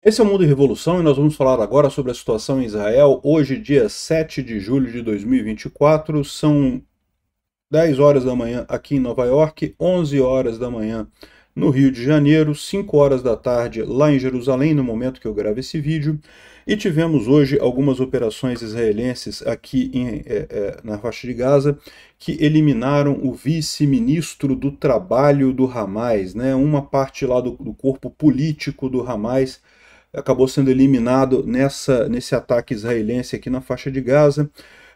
Esse é o Mundo em Revolução e nós vamos falar agora sobre a situação em Israel. Hoje, dia 7 de julho de 2024, são 10 horas da manhã aqui em Nova York, 11 horas da manhã no Rio de Janeiro, 5 horas da tarde lá em Jerusalém, no momento que eu gravo esse vídeo. E tivemos hoje algumas operações israelenses aqui em, é, é, na faixa de Gaza que eliminaram o vice-ministro do trabalho do Hamas, né? uma parte lá do, do corpo político do Hamas acabou sendo eliminado nessa, nesse ataque israelense aqui na faixa de Gaza.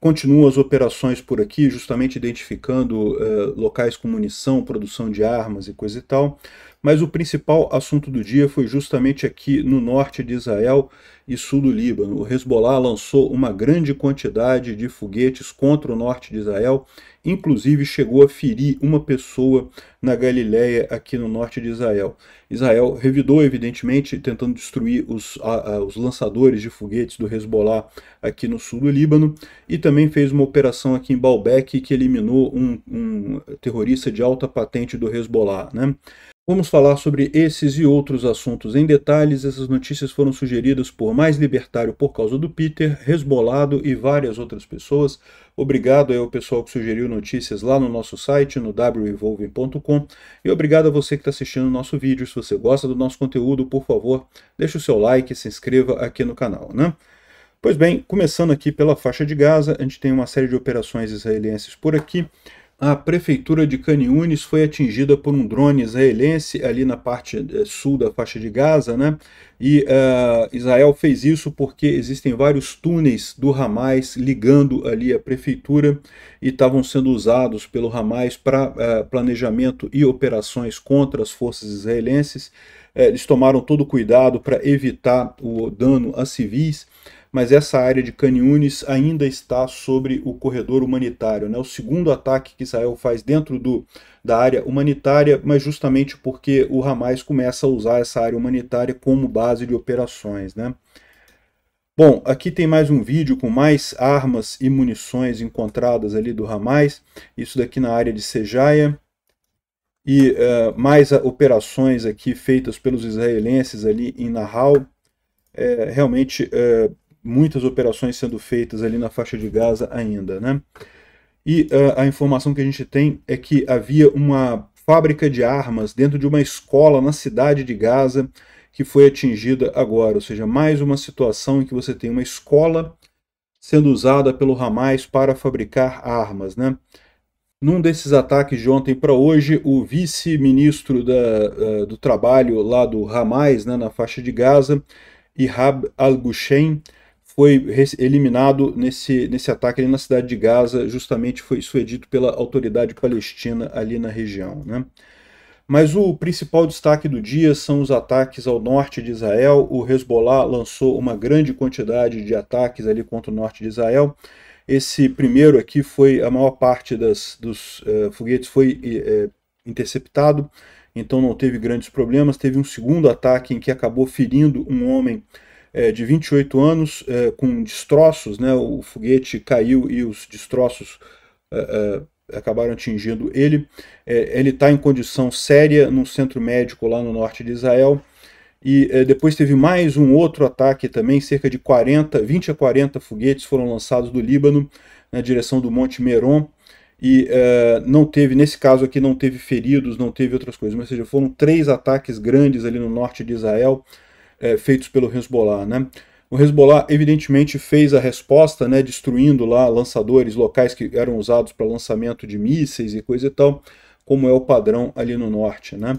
Continuam as operações por aqui, justamente identificando eh, locais com munição, produção de armas e coisa e tal. Mas o principal assunto do dia foi justamente aqui no norte de Israel e sul do Líbano. O Hezbollah lançou uma grande quantidade de foguetes contra o norte de Israel, inclusive chegou a ferir uma pessoa na Galiléia aqui no norte de Israel. Israel revidou, evidentemente, tentando destruir os, a, a, os lançadores de foguetes do Hezbollah aqui no sul do Líbano, e também fez uma operação aqui em Baalbek que eliminou um, um terrorista de alta patente do Hezbollah. Né? Vamos falar sobre esses e outros assuntos em detalhes. Essas notícias foram sugeridas por Mais Libertário por causa do Peter, Resbolado e várias outras pessoas. Obrigado aí ao pessoal que sugeriu notícias lá no nosso site, no wevolving.com. E obrigado a você que está assistindo o nosso vídeo. Se você gosta do nosso conteúdo, por favor, deixe o seu like e se inscreva aqui no canal, né? Pois bem, começando aqui pela faixa de Gaza, a gente tem uma série de operações israelenses por aqui a prefeitura de Caniúnes foi atingida por um drone israelense ali na parte eh, sul da faixa de Gaza, né? E uh, Israel fez isso porque existem vários túneis do Hamas ligando ali a prefeitura e estavam sendo usados pelo Hamas para uh, eh, planejamento e operações contra as forças israelenses. Uh, eles tomaram todo o cuidado para evitar o dano a civis mas essa área de Canyones ainda está sobre o corredor humanitário. Né? O segundo ataque que Israel faz dentro do, da área humanitária, mas justamente porque o Hamas começa a usar essa área humanitária como base de operações. Né? Bom, aqui tem mais um vídeo com mais armas e munições encontradas ali do Hamas, isso daqui na área de Sejaia e uh, mais operações aqui feitas pelos israelenses ali em Nahal. É, realmente uh, muitas operações sendo feitas ali na faixa de Gaza ainda, né? E uh, a informação que a gente tem é que havia uma fábrica de armas dentro de uma escola na cidade de Gaza que foi atingida agora, ou seja, mais uma situação em que você tem uma escola sendo usada pelo Hamas para fabricar armas, né? Num desses ataques de ontem para hoje, o vice-ministro uh, do trabalho lá do Hamas, né, na faixa de Gaza, Ihab al-Gushein, foi eliminado nesse, nesse ataque ali na cidade de Gaza, justamente foi, isso dito pela autoridade palestina ali na região. Né? Mas o principal destaque do dia são os ataques ao norte de Israel. O Hezbollah lançou uma grande quantidade de ataques ali contra o norte de Israel. Esse primeiro aqui foi a maior parte das, dos uh, foguetes foi uh, interceptado, então não teve grandes problemas. Teve um segundo ataque em que acabou ferindo um homem é, de 28 anos é, com destroços, né, o foguete caiu e os destroços é, é acabaram atingindo ele. É, ele está em condição séria num centro médico lá no norte de Israel. E é, depois teve mais um outro ataque também, cerca de 40, 20 a 40 foguetes foram lançados do Líbano na direção do Monte Meron e uh, não teve, nesse caso aqui, não teve feridos, não teve outras coisas, mas ou seja, foram três ataques grandes ali no norte de Israel, é, feitos pelo Hezbollah, né? O Hezbollah, evidentemente, fez a resposta, né, destruindo lá lançadores locais que eram usados para lançamento de mísseis e coisa e tal, como é o padrão ali no norte, né?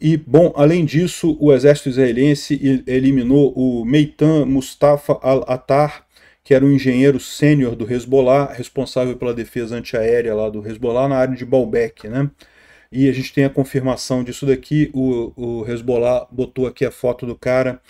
E, bom, além disso, o exército israelense eliminou o Meitan Mustafa al-Attar, que era um engenheiro sênior do Hezbollah, responsável pela defesa antiaérea lá do Hezbollah na área de Baalbek, né? E a gente tem a confirmação disso daqui. O, o Hezbollah botou aqui a foto do cara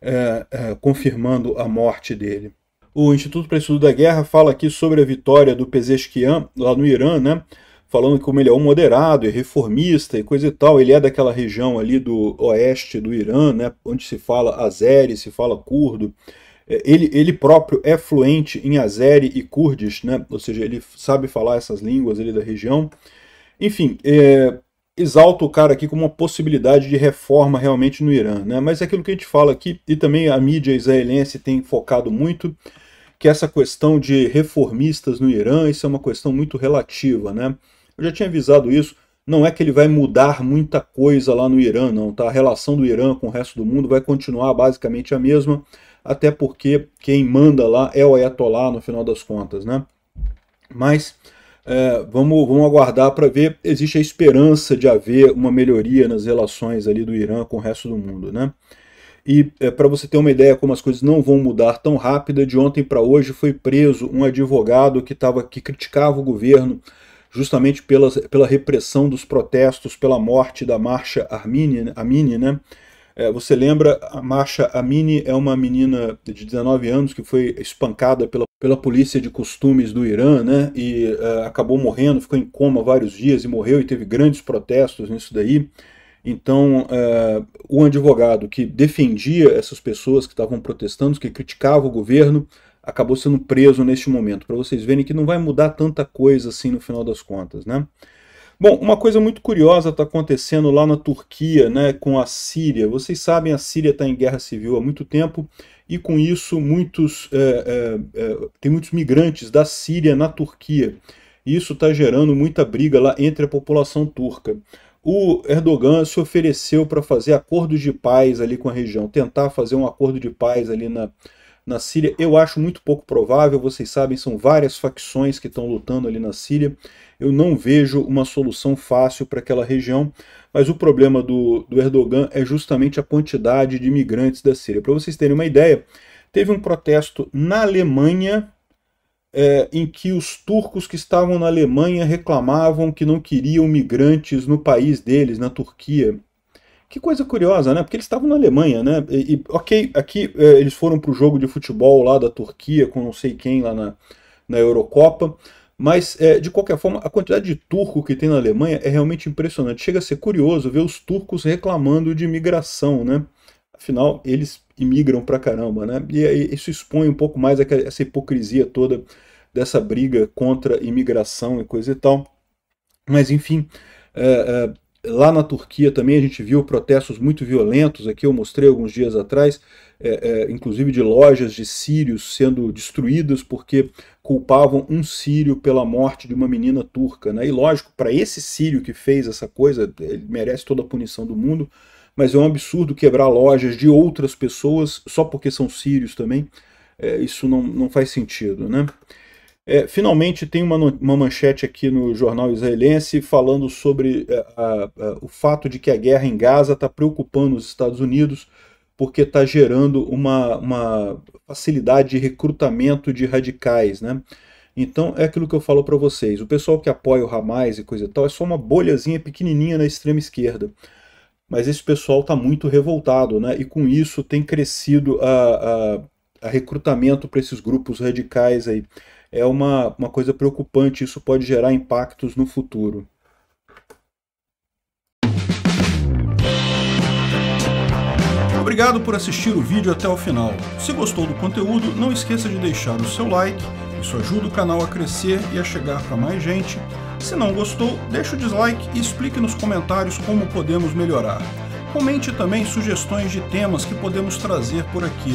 é, é, confirmando a morte dele. O Instituto para Estudo da Guerra fala aqui sobre a vitória do Pezeshkian lá no Irã, né? Falando que como ele é um moderado e é reformista e coisa e tal, ele é daquela região ali do oeste do Irã, né? Onde se fala azeri, se fala curdo. É, ele, ele, próprio é fluente em azeri e kurdish, né? ou seja, ele sabe falar essas línguas ali da região. Enfim, é, exalta o cara aqui como uma possibilidade de reforma realmente no Irã, né? Mas é aquilo que a gente fala aqui, e também a mídia israelense tem focado muito, que essa questão de reformistas no Irã, isso é uma questão muito relativa, né? Eu já tinha avisado isso, não é que ele vai mudar muita coisa lá no Irã, não, tá? A relação do Irã com o resto do mundo vai continuar basicamente a mesma, até porque quem manda lá é o Ayatollah no final das contas, né? Mas é, vamos, vamos aguardar para ver. Existe a esperança de haver uma melhoria nas relações ali do Irã com o resto do mundo, né? E é, para você ter uma ideia como as coisas não vão mudar tão rápida, de ontem para hoje foi preso um advogado que, tava, que criticava o governo justamente pela, pela repressão dos protestos, pela morte da marcha Armini, Amini, né? É, você lembra, a marcha Amini é uma menina de 19 anos que foi espancada pela pela polícia de costumes do Irã, né? E uh, acabou morrendo, ficou em coma vários dias e morreu e teve grandes protestos nisso daí. Então, uh, o advogado que defendia essas pessoas que estavam protestando, que criticava o governo, acabou sendo preso neste momento. Para vocês verem que não vai mudar tanta coisa assim no final das contas, né? Bom, uma coisa muito curiosa está acontecendo lá na Turquia, né, com a Síria. Vocês sabem, a Síria está em guerra civil há muito tempo e com isso muitos, é, é, é, tem muitos migrantes da Síria na Turquia. E isso está gerando muita briga lá entre a população turca. O Erdogan se ofereceu para fazer acordos de paz ali com a região, tentar fazer um acordo de paz ali na, na Síria. Eu acho muito pouco provável, vocês sabem, são várias facções que estão lutando ali na Síria. Eu não vejo uma solução fácil para aquela região, mas o problema do, do Erdogan é justamente a quantidade de imigrantes da Síria. Para vocês terem uma ideia, teve um protesto na Alemanha é, em que os turcos que estavam na Alemanha reclamavam que não queriam migrantes no país deles, na Turquia. Que coisa curiosa, né? Porque eles estavam na Alemanha, né? E, e ok, aqui é, eles foram para o jogo de futebol lá da Turquia com não sei quem lá na, na Eurocopa. Mas, é, de qualquer forma, a quantidade de turco que tem na Alemanha é realmente impressionante. Chega a ser curioso ver os turcos reclamando de imigração, né? Afinal, eles imigram pra caramba, né? E, isso expõe um pouco mais essa hipocrisia toda dessa briga contra imigração e coisa e tal. Mas, enfim, é, Lá na Turquia também a gente viu protestos muito violentos, aqui eu mostrei alguns dias atrás, é, é, inclusive de lojas de sírios sendo destruídas porque culpavam um sírio pela morte de uma menina turca. Né? E lógico, para esse sírio que fez essa coisa, ele merece toda a punição do mundo, mas é um absurdo quebrar lojas de outras pessoas só porque são sírios também. É, isso não, não faz sentido, né? É, finalmente, tem uma, uma, manchete aqui no jornal israelense falando sobre é, a, a, o fato de que a guerra em Gaza está preocupando os Estados Unidos porque está gerando uma, uma, facilidade de recrutamento de radicais. Né? Então, é aquilo que eu falo para vocês: o pessoal que apoia o Hamas e coisa e tal é só uma bolhazinha pequenininha na extrema esquerda. Mas esse pessoal está muito revoltado, né? e com isso tem crescido a, a recrutamento para esses grupos radicais aí é uma, uma coisa preocupante, isso pode gerar impactos no futuro. Obrigado por assistir o vídeo até o final. Se gostou do conteúdo, não esqueça de deixar o seu like, isso ajuda o canal a crescer e a chegar para mais gente. Se não gostou, deixe o dislike e explique nos comentários como podemos melhorar. Comente também sugestões de temas que podemos trazer por aqui.